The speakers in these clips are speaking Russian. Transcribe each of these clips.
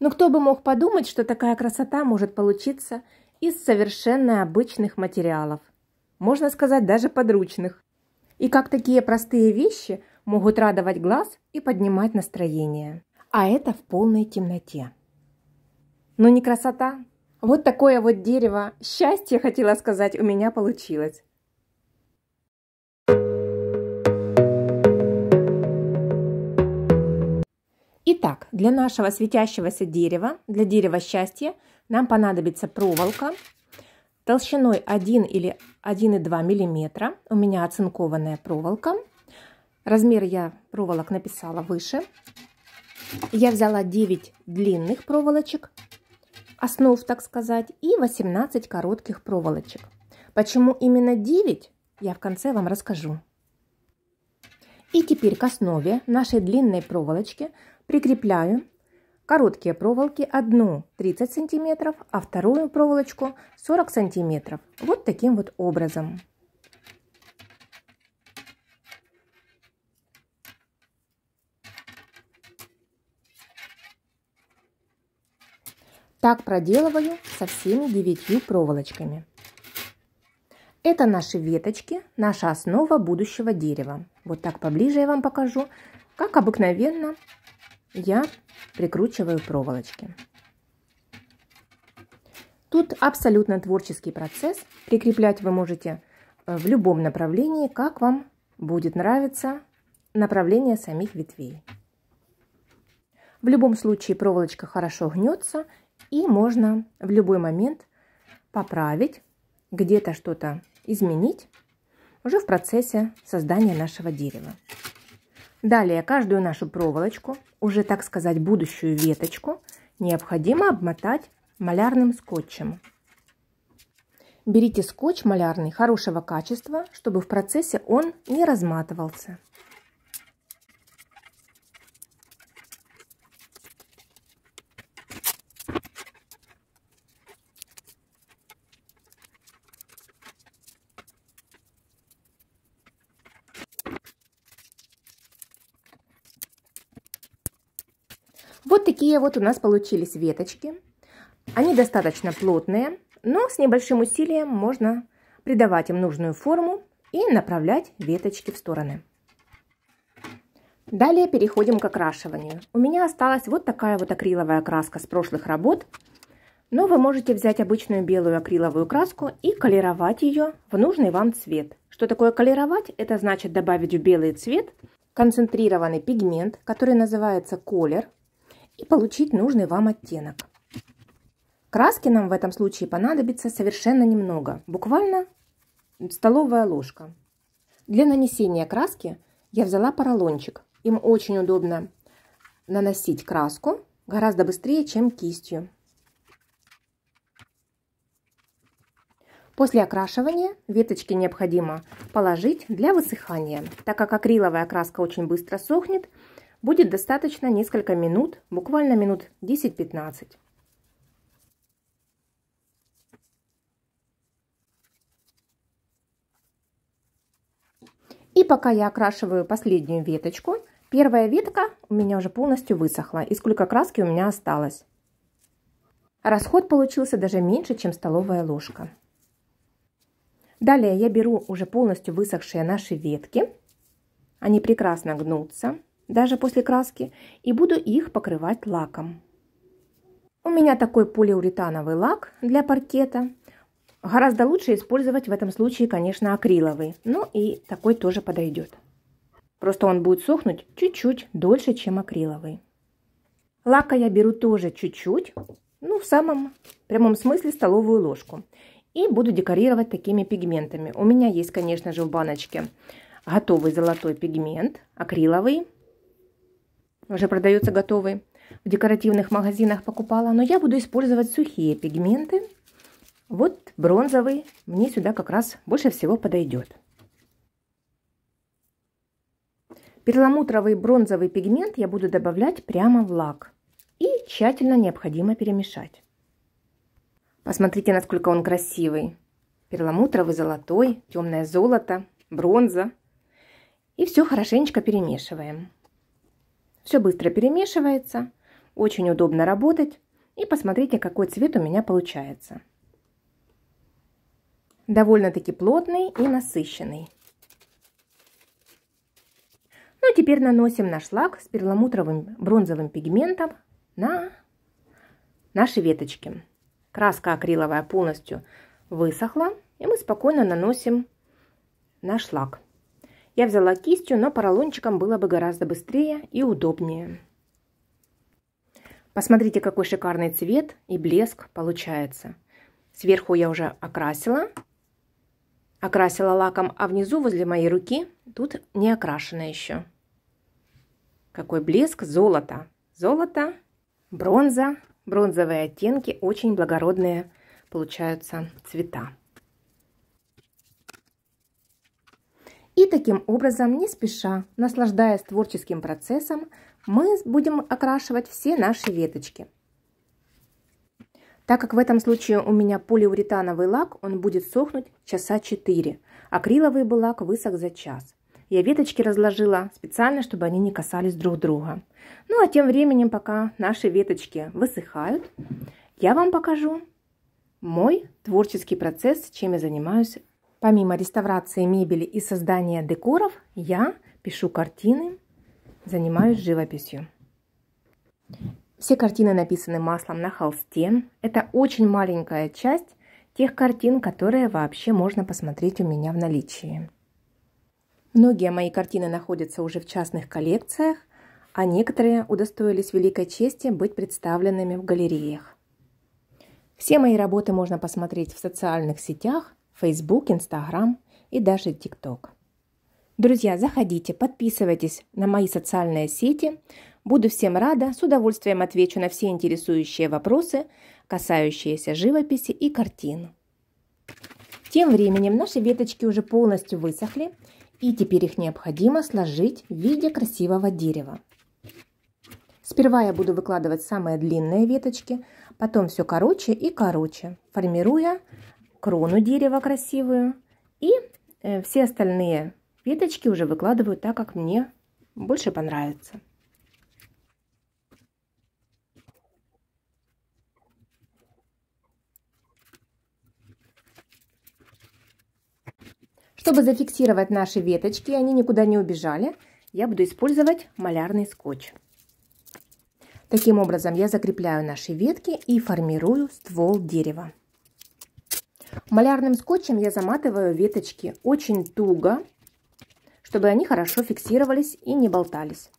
Но кто бы мог подумать, что такая красота может получиться из совершенно обычных материалов. Можно сказать, даже подручных. И как такие простые вещи могут радовать глаз и поднимать настроение. А это в полной темноте. Но не красота. Вот такое вот дерево счастье, хотела сказать, у меня получилось. Итак, для нашего светящегося дерева, для дерева счастья, нам понадобится проволока толщиной 1 или 1,2 мм. У меня оцинкованная проволока. Размер я проволок написала выше. Я взяла 9 длинных проволочек, основ, так сказать, и 18 коротких проволочек. Почему именно 9, я в конце вам расскажу. И теперь к основе нашей длинной проволочки Прикрепляю короткие проволоки, одну 30 сантиметров, а вторую проволочку 40 сантиметров. Вот таким вот образом. Так проделываю со всеми девятью проволочками. Это наши веточки, наша основа будущего дерева. Вот так поближе я вам покажу, как обыкновенно я прикручиваю проволочки. Тут абсолютно творческий процесс. Прикреплять вы можете э, в любом направлении, как вам будет нравиться направление самих ветвей. В любом случае проволочка хорошо гнется и можно в любой момент поправить, где-то что-то изменить уже в процессе создания нашего дерева. Далее каждую нашу проволочку, уже так сказать будущую веточку, необходимо обмотать малярным скотчем. Берите скотч малярный хорошего качества, чтобы в процессе он не разматывался. Вот такие вот у нас получились веточки. Они достаточно плотные, но с небольшим усилием можно придавать им нужную форму и направлять веточки в стороны. Далее переходим к окрашиванию. У меня осталась вот такая вот акриловая краска с прошлых работ, но вы можете взять обычную белую акриловую краску и колеровать ее в нужный вам цвет. Что такое колеровать? Это значит добавить в белый цвет концентрированный пигмент, который называется колер и получить нужный вам оттенок. Краски нам в этом случае понадобится совершенно немного, буквально столовая ложка. Для нанесения краски я взяла поролончик. Им очень удобно наносить краску гораздо быстрее, чем кистью. После окрашивания веточки необходимо положить для высыхания. Так как акриловая краска очень быстро сохнет, Будет достаточно несколько минут, буквально минут 10-15. И пока я окрашиваю последнюю веточку, первая ветка у меня уже полностью высохла, и сколько краски у меня осталось. Расход получился даже меньше, чем столовая ложка. Далее я беру уже полностью высохшие наши ветки. Они прекрасно гнутся даже после краски, и буду их покрывать лаком. У меня такой полиуретановый лак для паркета. Гораздо лучше использовать в этом случае, конечно, акриловый, но ну и такой тоже подойдет. Просто он будет сохнуть чуть-чуть дольше, чем акриловый. Лака я беру тоже чуть-чуть, ну, в самом прямом смысле столовую ложку. И буду декорировать такими пигментами. У меня есть, конечно же, в баночке готовый золотой пигмент, акриловый, уже продаются готовые в декоративных магазинах покупала, но я буду использовать сухие пигменты. Вот бронзовый мне сюда как раз больше всего подойдет. Перламутровый бронзовый пигмент я буду добавлять прямо в лак. И тщательно необходимо перемешать. Посмотрите, насколько он красивый. Перламутровый, золотой, темное золото, бронза. И все хорошенечко перемешиваем. Все быстро перемешивается, очень удобно работать. И посмотрите, какой цвет у меня получается. Довольно-таки плотный и насыщенный. Ну, теперь наносим наш лак с перламутровым бронзовым пигментом на наши веточки. Краска акриловая полностью высохла, и мы спокойно наносим наш лак. Я взяла кистью, но поролончиком было бы гораздо быстрее и удобнее. Посмотрите, какой шикарный цвет и блеск получается. Сверху я уже окрасила. Окрасила лаком, а внизу, возле моей руки, тут не окрашено еще. Какой блеск золота. Золото, бронза, бронзовые оттенки, очень благородные получаются цвета. И таким образом, не спеша, наслаждаясь творческим процессом, мы будем окрашивать все наши веточки. Так как в этом случае у меня полиуретановый лак, он будет сохнуть часа 4. Акриловый бы лак высох за час. Я веточки разложила специально, чтобы они не касались друг друга. Ну а тем временем, пока наши веточки высыхают, я вам покажу мой творческий процесс, чем я занимаюсь Помимо реставрации мебели и создания декоров, я пишу картины, занимаюсь живописью. Все картины написаны маслом на холсте. Это очень маленькая часть тех картин, которые вообще можно посмотреть у меня в наличии. Многие мои картины находятся уже в частных коллекциях, а некоторые удостоились великой чести быть представленными в галереях. Все мои работы можно посмотреть в социальных сетях Facebook, Instagram и даже TikTok. Друзья, заходите, подписывайтесь на мои социальные сети. Буду всем рада, с удовольствием отвечу на все интересующие вопросы, касающиеся живописи и картин. Тем временем наши веточки уже полностью высохли, и теперь их необходимо сложить в виде красивого дерева. Сперва я буду выкладывать самые длинные веточки, потом все короче и короче, формируя крону дерева красивую. И э, все остальные веточки уже выкладываю так, как мне больше понравится. Чтобы зафиксировать наши веточки, и они никуда не убежали, я буду использовать малярный скотч. Таким образом я закрепляю наши ветки и формирую ствол дерева. Малярным скотчем я заматываю веточки очень туго, чтобы они хорошо фиксировались и не болтались.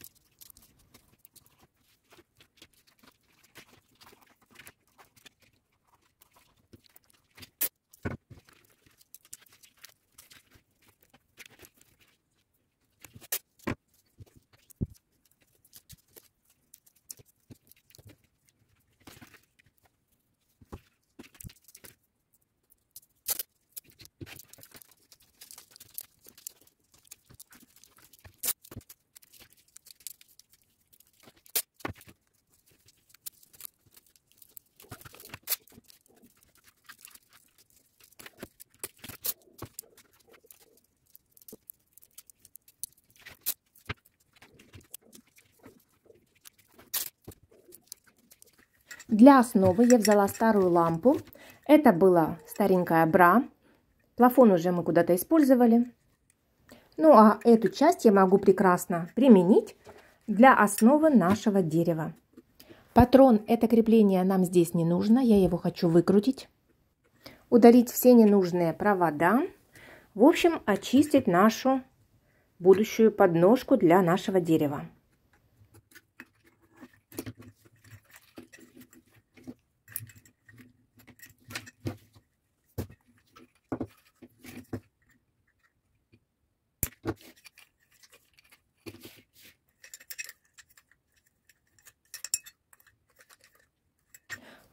Для основы я взяла старую лампу. Это была старенькая бра. Плафон уже мы куда-то использовали. Ну а эту часть я могу прекрасно применить для основы нашего дерева. Патрон это крепление нам здесь не нужно, я его хочу выкрутить. Удалить все ненужные провода. В общем, очистить нашу будущую подножку для нашего дерева.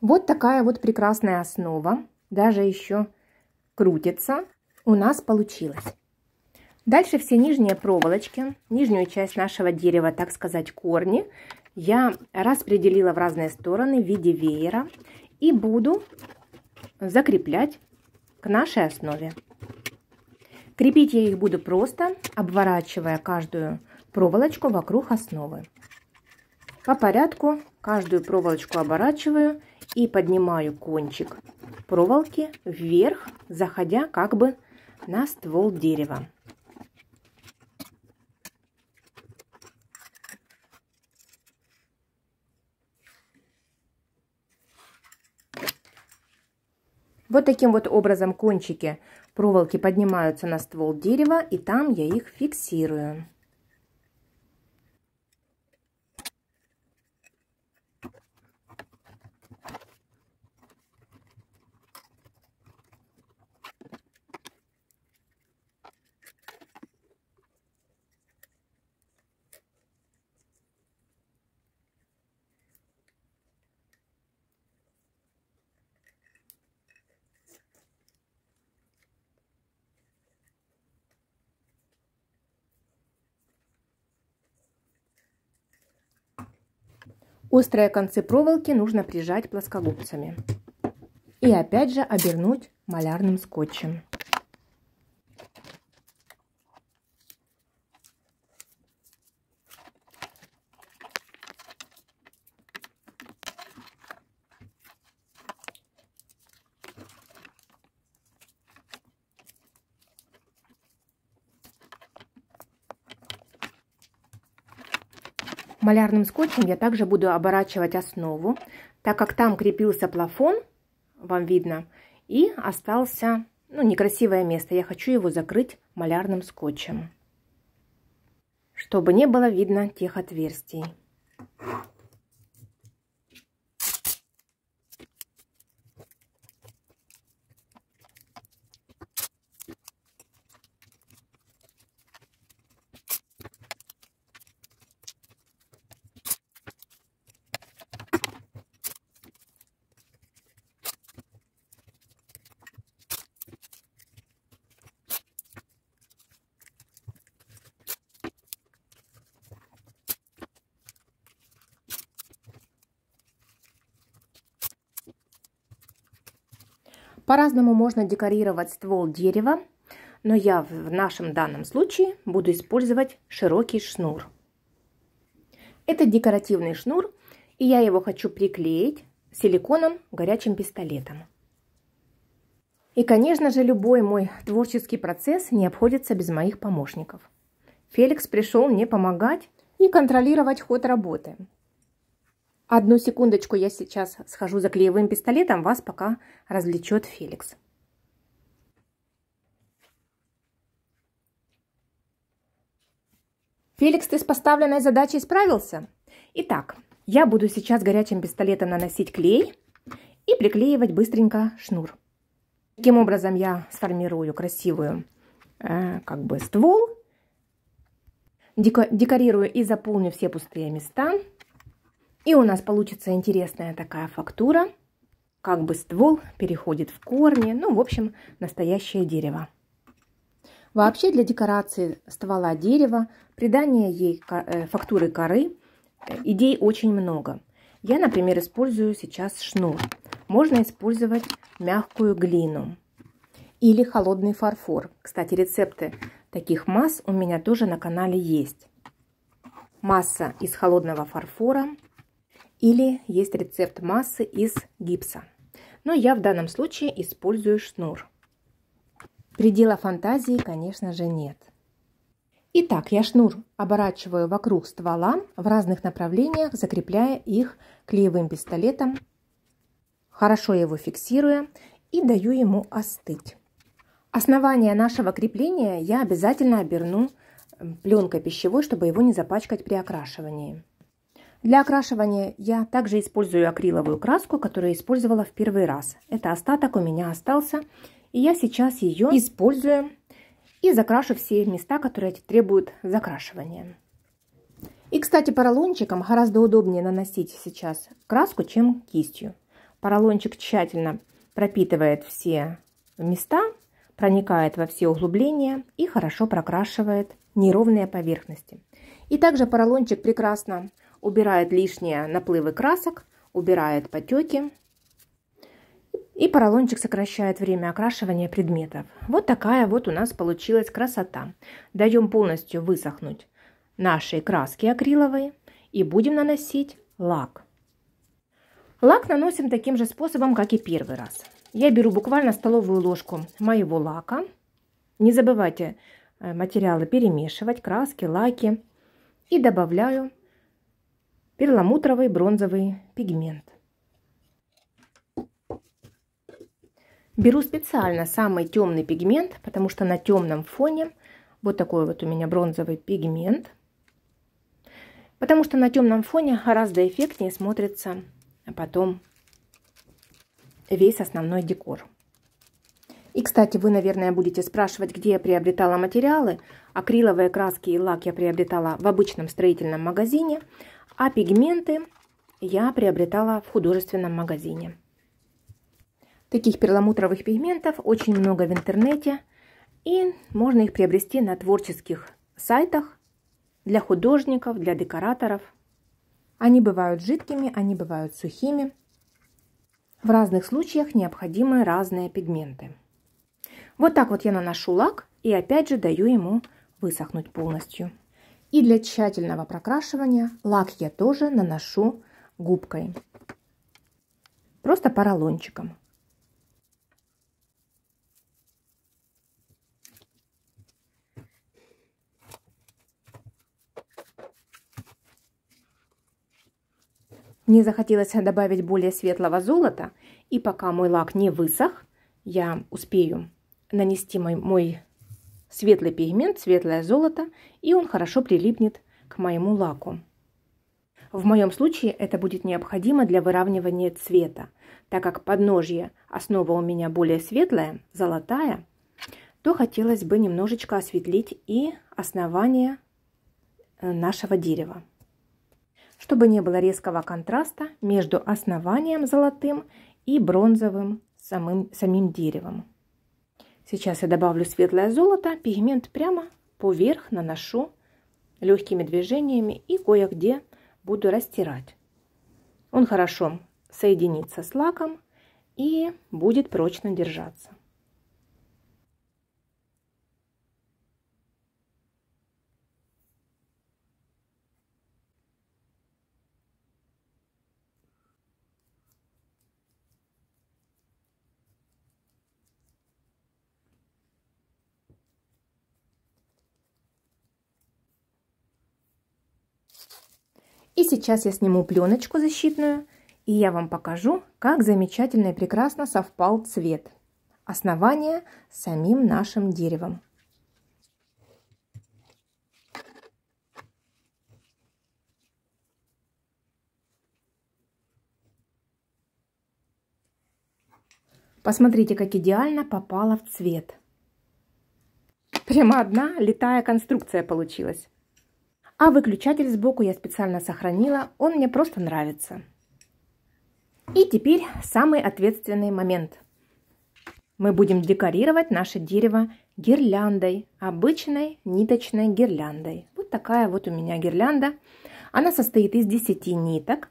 Вот такая вот прекрасная основа, даже еще крутится, у нас получилось. Дальше все нижние проволочки, нижнюю часть нашего дерева, так сказать, корни, я распределила в разные стороны в виде веера и буду закреплять к нашей основе. Крепить я их буду просто, обворачивая каждую проволочку вокруг основы. По порядку каждую проволочку оборачиваю и поднимаю кончик проволоки вверх, заходя как бы на ствол дерева. Вот таким вот образом кончики проволоки поднимаются на ствол дерева и там я их фиксирую. Острые концы проволоки нужно прижать плоскогубцами. И опять же обернуть малярным скотчем. Малярным скотчем я также буду оборачивать основу, так как там крепился плафон, вам видно, и остался ну, некрасивое место. Я хочу его закрыть малярным скотчем, чтобы не было видно тех отверстий. По-разному можно декорировать ствол дерева, но я в нашем данном случае буду использовать широкий шнур. Это декоративный шнур, и я его хочу приклеить силиконом горячим пистолетом. И, конечно же, любой мой творческий процесс не обходится без моих помощников. Феликс пришел мне помогать и контролировать ход работы. Одну секундочку, я сейчас схожу за клеевым пистолетом, вас пока развлечет Феликс. Феликс, ты с поставленной задачей справился? Итак, я буду сейчас горячим пистолетом наносить клей и приклеивать быстренько шнур. Таким образом я сформирую красивую э, как бы ствол, декорирую и заполню все пустые места – и у нас получится интересная такая фактура. Как бы ствол переходит в корни. Ну, в общем, настоящее дерево. Вообще для декорации ствола дерева, придания ей э, фактуры коры, э, идей очень много. Я, например, использую сейчас шнур. Можно использовать мягкую глину или холодный фарфор. Кстати, рецепты таких масс у меня тоже на канале есть. Масса из холодного фарфора или есть рецепт массы из гипса. Но я в данном случае использую шнур. Предела фантазии, конечно же, нет. Итак, я шнур оборачиваю вокруг ствола в разных направлениях, закрепляя их клеевым пистолетом, хорошо его фиксируя и даю ему остыть. Основание нашего крепления я обязательно оберну пленкой пищевой, чтобы его не запачкать при окрашивании. Для окрашивания я также использую акриловую краску, которую использовала в первый раз. Это остаток у меня остался, и я сейчас ее использую и закрашу все места, которые требуют закрашивания. И, кстати, поролончиком гораздо удобнее наносить сейчас краску, чем кистью. Поролончик тщательно пропитывает все места, проникает во все углубления и хорошо прокрашивает неровные поверхности. И также поролончик прекрасно убирает лишние наплывы красок, убирает потеки. И поролончик сокращает время окрашивания предметов. Вот такая вот у нас получилась красота. Даем полностью высохнуть нашей краски акриловой и будем наносить лак. Лак наносим таким же способом, как и первый раз. Я беру буквально столовую ложку моего лака. Не забывайте э, материалы перемешивать, краски, лаки. И добавляю перламутровый бронзовый пигмент. Беру специально самый темный пигмент, потому что на темном фоне вот такой вот у меня бронзовый пигмент. Потому что на темном фоне гораздо эффектнее смотрится потом весь основной декор. И, кстати, вы, наверное, будете спрашивать, где я приобретала материалы. Акриловые краски и лак я приобретала в обычном строительном магазине – а пигменты я приобретала в художественном магазине. Таких перламутровых пигментов очень много в интернете. И можно их приобрести на творческих сайтах для художников, для декораторов. Они бывают жидкими, они бывают сухими. В разных случаях необходимы разные пигменты. Вот так вот я наношу лак и опять же даю ему высохнуть полностью. И для тщательного прокрашивания лак я тоже наношу губкой. Просто поролончиком. Мне захотелось добавить более светлого золота, и пока мой лак не высох, я успею нанести мой, мой Светлый пигмент, светлое золото, и он хорошо прилипнет к моему лаку. В моем случае это будет необходимо для выравнивания цвета, так как подножье основа у меня более светлая, золотая, то хотелось бы немножечко осветлить и основание э, нашего дерева. Чтобы не было резкого контраста между основанием золотым и бронзовым самым, самим деревом. Сейчас я добавлю светлое золото, пигмент прямо поверх наношу легкими движениями и кое-где буду растирать. Он хорошо соединится с лаком и будет прочно держаться. И сейчас я сниму пленочку защитную, и я вам покажу, как замечательно и прекрасно совпал цвет основания с самим нашим деревом. Посмотрите, как идеально попала в цвет. Прямо одна летая конструкция получилась. А выключатель сбоку я специально сохранила, он мне просто нравится. И теперь самый ответственный момент. Мы будем декорировать наше дерево гирляндой, обычной ниточной гирляндой. Вот такая вот у меня гирлянда. Она состоит из 10 ниток.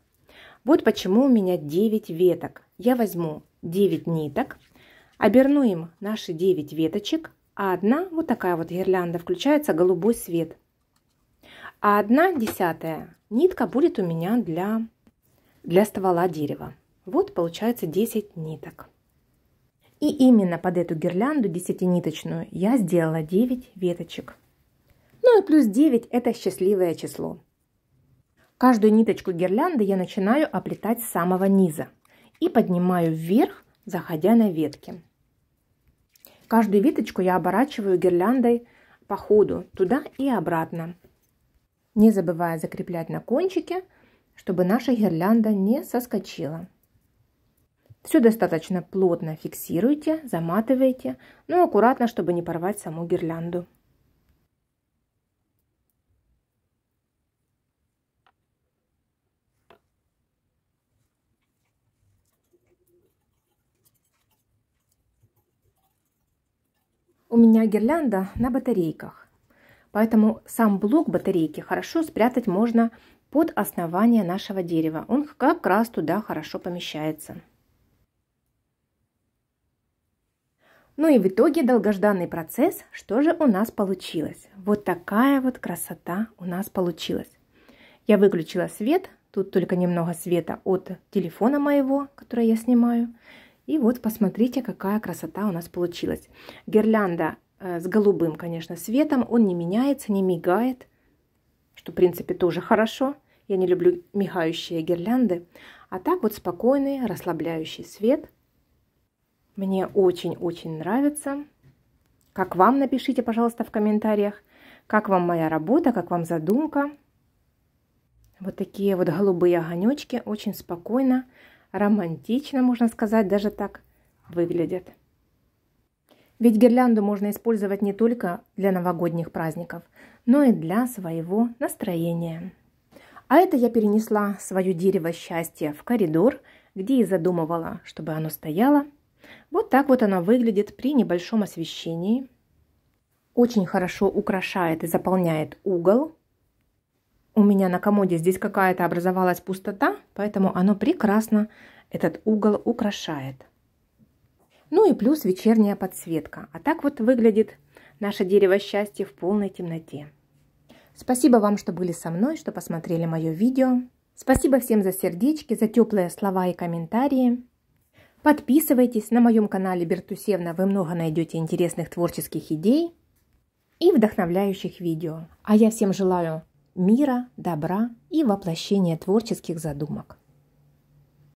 Вот почему у меня 9 веток. Я возьму 9 ниток, оберну им наши 9 веточек, а одна вот такая вот гирлянда включается голубой свет – а одна десятая нитка будет у меня для, для ствола дерева. Вот получается 10 ниток. И именно под эту гирлянду десятиниточную я сделала 9 веточек. Ну и плюс 9 это счастливое число. Каждую ниточку гирлянды я начинаю оплетать с самого низа и поднимаю вверх, заходя на ветки. Каждую веточку я оборачиваю гирляндой по ходу туда и обратно не забывая закреплять на кончике, чтобы наша гирлянда не соскочила. Все достаточно плотно фиксируйте, заматывайте, но ну, аккуратно, чтобы не порвать саму гирлянду. У меня гирлянда на батарейках. Поэтому сам блок батарейки хорошо спрятать можно под основание нашего дерева. Он как раз туда хорошо помещается. Ну и в итоге долгожданный процесс, что же у нас получилось? Вот такая вот красота у нас получилась. Я выключила свет, тут только немного света от телефона моего, который я снимаю. И вот посмотрите, какая красота у нас получилась. Гирлянда Э, с голубым, конечно, светом. Он не меняется, не мигает, что, в принципе, тоже хорошо. Я не люблю мигающие гирлянды. А так вот спокойный, расслабляющий свет. Мне очень-очень нравится. Как вам, напишите, пожалуйста, в комментариях. Как вам моя работа, как вам задумка. Вот такие вот голубые огонечки очень спокойно, романтично, можно сказать, даже так выглядят. Ведь гирлянду можно использовать не только для новогодних праздников, но и для своего настроения. А это я перенесла свое дерево счастья в коридор, где и задумывала, чтобы оно стояло. Вот так вот оно выглядит при небольшом освещении. Очень хорошо украшает и заполняет угол. У меня на комоде здесь какая-то образовалась пустота, поэтому оно прекрасно этот угол украшает. Ну и плюс вечерняя подсветка. А так вот выглядит наше дерево счастья в полной темноте. Спасибо вам, что были со мной, что посмотрели мое видео. Спасибо всем за сердечки, за теплые слова и комментарии. Подписывайтесь на моем канале Бертусевна, вы много найдете интересных творческих идей и вдохновляющих видео. А я всем желаю мира, добра и воплощения творческих задумок.